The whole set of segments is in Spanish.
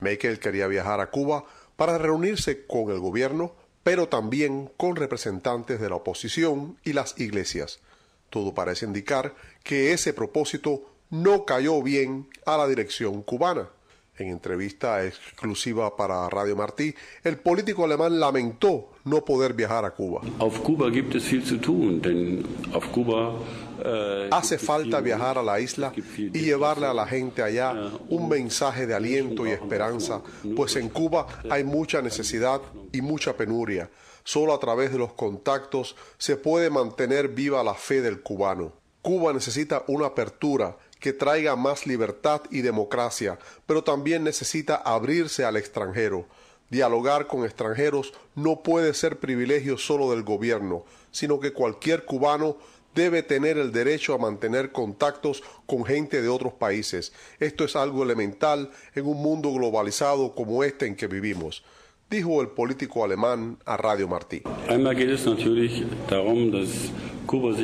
Meckel quería viajar a Cuba para reunirse con el gobierno, pero también con representantes de la oposición y las iglesias. Todo parece indicar que ese propósito no cayó bien a la dirección cubana. En entrevista exclusiva para Radio Martí, el político alemán lamentó no poder viajar a Cuba. Cuba Hace falta viajar a la isla y llevarle a la gente allá äh, un um mensaje de aliento y esperanza, pues en Cuba äh, hay mucha necesidad y mucha penuria. Solo a través de los contactos se puede mantener viva la fe del cubano. Cuba necesita una apertura que traiga más libertad y democracia, pero también necesita abrirse al extranjero. Dialogar con extranjeros no puede ser privilegio solo del gobierno, sino que cualquier cubano debe tener el derecho a mantener contactos con gente de otros países. Esto es algo elemental en un mundo globalizado como este en que vivimos, dijo el político alemán a Radio Martí.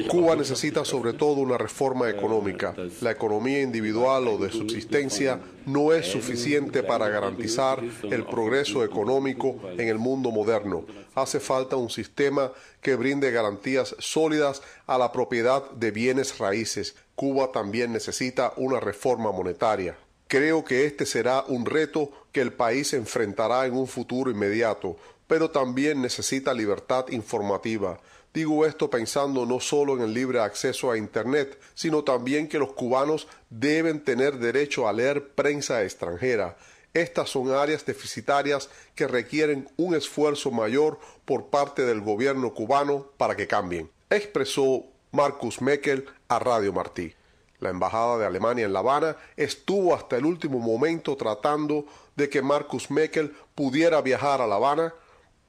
Cuba necesita sobre todo una reforma económica. La economía individual o de subsistencia no es suficiente para garantizar el progreso económico en el mundo moderno. Hace falta un sistema que brinde garantías sólidas a la propiedad de bienes raíces. Cuba también necesita una reforma monetaria. Creo que este será un reto que el país enfrentará en un futuro inmediato pero también necesita libertad informativa. Digo esto pensando no solo en el libre acceso a Internet, sino también que los cubanos deben tener derecho a leer prensa extranjera. Estas son áreas deficitarias que requieren un esfuerzo mayor por parte del gobierno cubano para que cambien, expresó Marcus Meckel a Radio Martí. La Embajada de Alemania en La Habana estuvo hasta el último momento tratando de que Marcus Meckel pudiera viajar a La Habana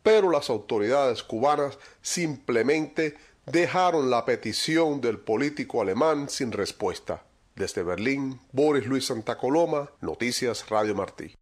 pero las autoridades cubanas simplemente dejaron la petición del político alemán sin respuesta. Desde Berlín, Boris Luis Santa Coloma, Noticias Radio Martí.